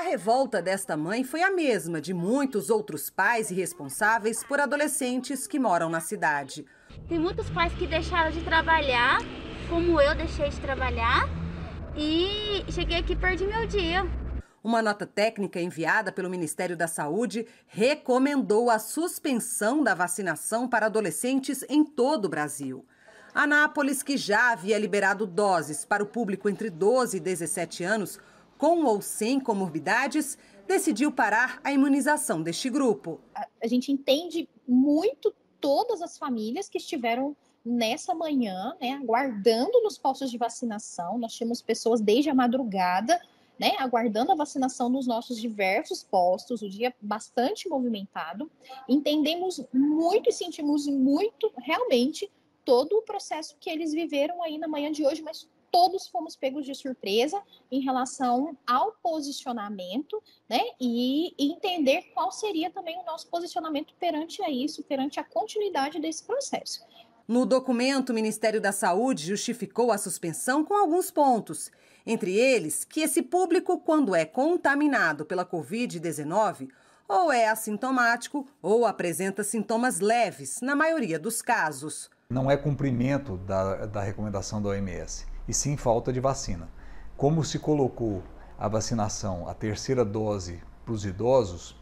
A revolta desta mãe foi a mesma de muitos outros pais e responsáveis por adolescentes que moram na cidade. Tem muitos pais que deixaram de trabalhar, como eu deixei de trabalhar, e cheguei aqui e perdi meu dia. Uma nota técnica enviada pelo Ministério da Saúde recomendou a suspensão da vacinação para adolescentes em todo o Brasil. Anápolis, que já havia liberado doses para o público entre 12 e 17 anos, com ou sem comorbidades, decidiu parar a imunização deste grupo. A gente entende muito todas as famílias que estiveram nessa manhã, né, aguardando nos postos de vacinação. Nós tínhamos pessoas desde a madrugada, né, aguardando a vacinação nos nossos diversos postos, o dia bastante movimentado. Entendemos muito e sentimos muito, realmente, todo o processo que eles viveram aí na manhã de hoje, mas todos fomos pegos de surpresa em relação ao posicionamento, né? E entender qual seria também o nosso posicionamento perante a isso, perante a continuidade desse processo. No documento, o Ministério da Saúde justificou a suspensão com alguns pontos, entre eles que esse público, quando é contaminado pela Covid-19, ou é assintomático ou apresenta sintomas leves, na maioria dos casos não é cumprimento da, da recomendação da OMS, e sim falta de vacina. Como se colocou a vacinação, a terceira dose para os idosos,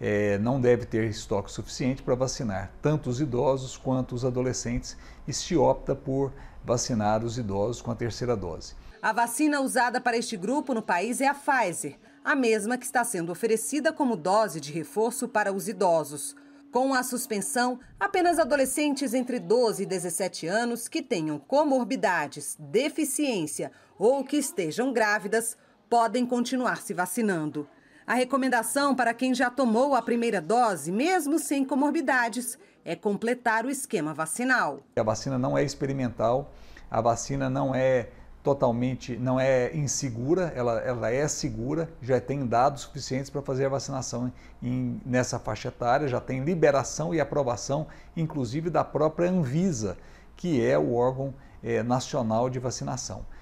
é, não deve ter estoque suficiente para vacinar tanto os idosos quanto os adolescentes e se opta por vacinar os idosos com a terceira dose. A vacina usada para este grupo no país é a Pfizer, a mesma que está sendo oferecida como dose de reforço para os idosos. Com a suspensão, apenas adolescentes entre 12 e 17 anos que tenham comorbidades, deficiência ou que estejam grávidas podem continuar se vacinando. A recomendação para quem já tomou a primeira dose, mesmo sem comorbidades, é completar o esquema vacinal. A vacina não é experimental, a vacina não é totalmente, não é insegura, ela, ela é segura, já tem dados suficientes para fazer a vacinação em, nessa faixa etária, já tem liberação e aprovação, inclusive da própria Anvisa, que é o órgão é, nacional de vacinação.